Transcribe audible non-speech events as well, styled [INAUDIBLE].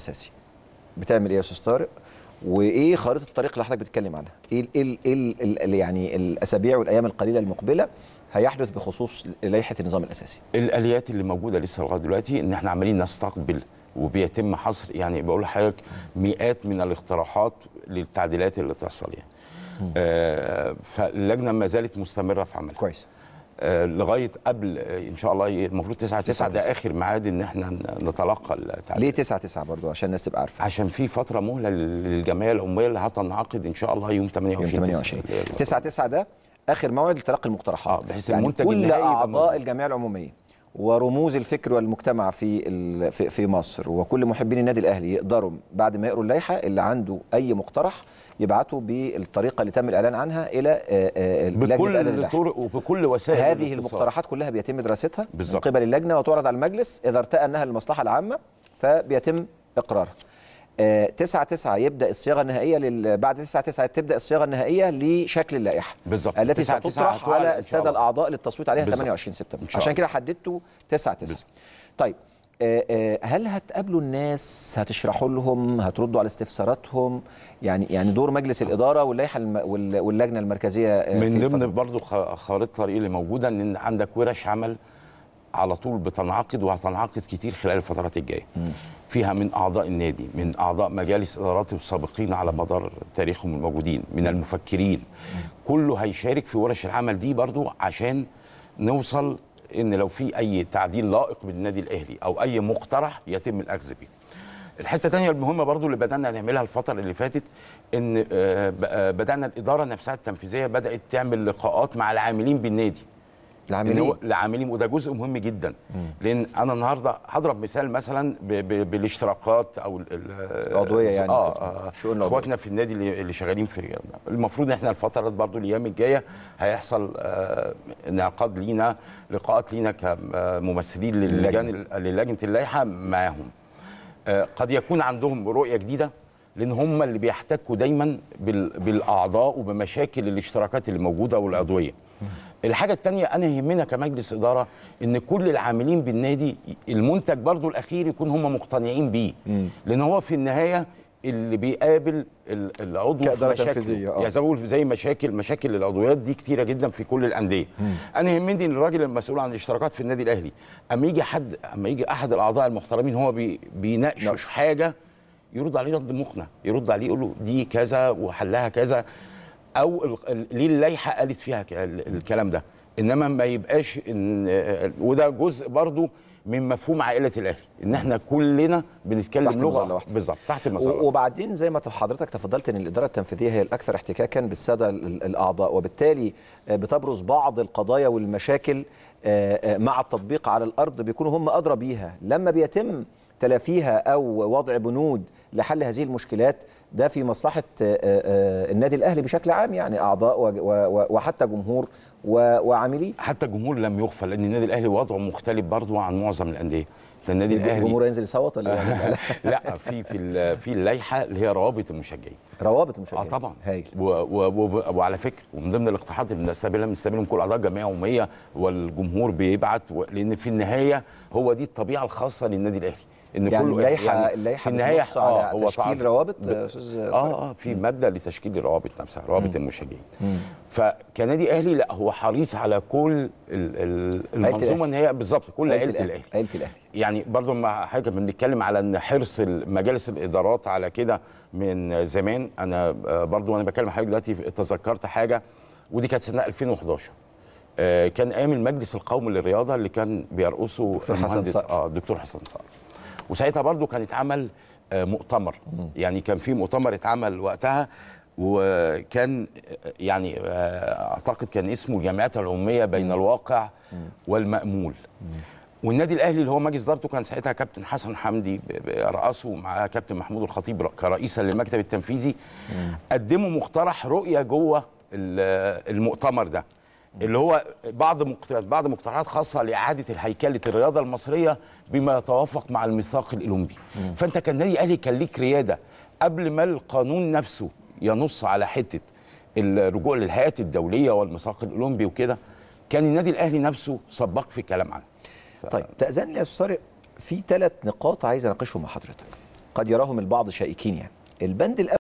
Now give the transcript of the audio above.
اساسي بتعمل ايه يا استاذ طارق وايه خريطه الطريق اللي حضرتك بتتكلم عنها ايه ايه ايه يعني الاسابيع والايام القليله المقبله هيحدث بخصوص لائحه النظام الاساسي الاليات اللي موجوده لسه لغايه دلوقتي ان احنا عمالين نستقبل وبيتم حصر يعني بقول لحضرتك مئات من الاقتراحات للتعديلات اللي تحصل يعني آه فاللجنه ما زالت مستمره في عملها كويس آه، لغايه قبل آه، ان شاء الله المفروض 9 9 ده اخر ميعاد ان احنا نتلقى التعليق ليه 9 9 برضه عشان الناس تبقى عارفه عشان في فتره مهله للجمعيه العموميه اللي هتنعقد ان شاء الله يوم 28 يوم 28 9 9 ده اخر موعد لتلقي المقترحات آه بحيث يعني المنتج كل اعضاء الجمعيه العموميه ورموز الفكر والمجتمع في في مصر وكل محبين النادي الاهلي يقدروا بعد ما يقروا اللائحه اللي عنده اي مقترح يبعثوا بالطريقه اللي تم الاعلان عنها الى آه، آه، بكل الطرق وبكل وسائل هذه الاتصال. المقترحات كلها بيتم دراستها بالزبط. من قبل اللجنه وتعرض على المجلس اذا ارتأى انها للمصلحه العامه فبيتم اقرارها 9 آه، 9 يبدا الصياغه النهائيه لل... بعد 9 9 تبدا الصياغه النهائيه لشكل اللائحه بالزبط. التي ستطرح على الساده الاعضاء للتصويت عليها بالزبط. 28 سبتمبر عشان كده حددته 9 9 طيب آه، آه، هل هتقابلوا الناس هتشرحوا لهم هتردوا على استفساراتهم يعني يعني دور مجلس الاداره واللائحه واللجنه المركزيه آه، من ضمن برضه خارطه الطريق اللي موجوده ان عندك ورش عمل على طول بتنعقد وهتنعقد كتير خلال الفترات الجايه فيها من اعضاء النادي من اعضاء مجالس ادارات السابقين على مدار تاريخهم الموجودين من المفكرين كله هيشارك في ورش العمل دي برضه عشان نوصل ان لو في اي تعديل لائق بالنادي الاهلي او اي مقترح يتم الاخذ به الحته الثانيه المهمه برضو اللي بدانا نعملها الفتره اللي فاتت ان آه، آه، بدانا الاداره نفسها التنفيذيه بدات تعمل لقاءات مع العاملين بالنادي لعاملين لعاملين وده جزء مهم جدا مم. لان انا النهارده هضرب مثال مثلا ب ب بالاشتراكات او العضويه يعني اه, آه، اخواتنا في النادي اللي شغالين في المفروض احنا الفترات برضو الايام الجايه هيحصل آه انعقاد لينا لقاءات لينا كممثلين للجان للجنه اللائحه معاهم آه قد يكون عندهم رؤيه جديده لان هم اللي بيحتكوا دايما بالاعضاء وبمشاكل الاشتراكات اللي موجوده والعضويه الحاجه التانية انا يهمنا كمجلس اداره ان كل العاملين بالنادي المنتج برضو الاخير يكون هم مقتنعين بيه لان هو في النهايه اللي بيقابل العضو في مشاكل آه. يعني زي مشاكل مشاكل العضويات دي كتيره جدا في كل الانديه انا يهمني ان الراجل المسؤول عن الاشتراكات في النادي الاهلي اما يجي حد اما يجي احد الاعضاء المحترمين هو بيناقش حاجه يرد عليه رد مقنع يرد عليه يقول له دي كذا وحلها كذا او ليه اللائحه قالت فيها الكلام ده انما ما يبقاش إن وده جزء برضو من مفهوم عائله الاهلي ان احنا كلنا بنتكلم تحت لغه بالظبط تحت المظله وبعدين زي ما حضرتك تفضلت ان الاداره التنفيذيه هي الاكثر احتكاكا بالساده الاعضاء وبالتالي آه، بتبرز بعض القضايا والمشاكل آه، آه، مع التطبيق على الارض بيكونوا هم ادرى بيها لما بيتم تلافيها او وضع بنود لحل هذه المشكلات ده في مصلحه آه، آه، النادي الاهلي بشكل عام يعني اعضاء وحتى جمهور وعامليه حتى الجمهور لم يغفل لان النادي الاهلي وضعه مختلف برضه عن معظم الانديه النادي الاهلي الجمهور ينزل يصوت ولا إيه؟ [LAUGHS] لا في في في اللائحه اللي هي روابط المشجعين روابط المشجعين اه طبعا هايل وعلى فكره ومن ضمن الاقتراحات اللي بنستقبلها بنستقبلهم كل اعضاء جمعيه عموميه والجمهور بيبعت لان في النهايه هو دي الطبيعه الخاصه للنادي الاهلي ان يعني كله اللائحه يعني اللائحه في النهايه آه، على هو تشكيل روابط استاذ اه اه في ماده لتشكيل الروابط نفسها روابط المشجعين فكنادي اهلي لا هو حريص على كل المنظومه ان هي بالظبط كل عيله الاهلي عيله الاهلي يعني برضو ما حضرتك بنتكلم على ان حرص مجالس الادارات على كده من زمان انا آه، برضو وانا بكلم حضرتك دلوقتي تذكرت حاجه ودي كانت سنه 2011 آه، كان قايم المجلس القومي للرياضه اللي كان بيرقصه دكتور حسن صقر اه دكتور حسن صقر وساعتها برضو كان اتعمل آه، مؤتمر يعني كان في مؤتمر اتعمل وقتها وكان يعني آه، اعتقد كان اسمه الجامعات العموميه بين الواقع والمامول والنادي الاهلي اللي هو مجلس ادارته كان ساعتها كابتن حسن حمدي رأسه مع كابتن محمود الخطيب كرئيسا للمكتب التنفيذي قدموا مقترح رؤيه جوه آه، المؤتمر ده اللي هو بعض بعض مقترحات خاصه لاعاده الهيكله الرياضه المصريه بما يتوافق مع الميثاق الاولمبي فانت كان النادي اهلي كان ليك رياده قبل ما القانون نفسه ينص على حته الرجوع للهيئات الدوليه والميثاق الاولمبي وكده كان النادي الاهلي نفسه سباق في الكلام عنه ف... طيب تاذن لي يا استاذ طارق في ثلاث نقاط عايز اناقشهم مع حضرتك قد يراهم البعض شائكين يعني البند الاول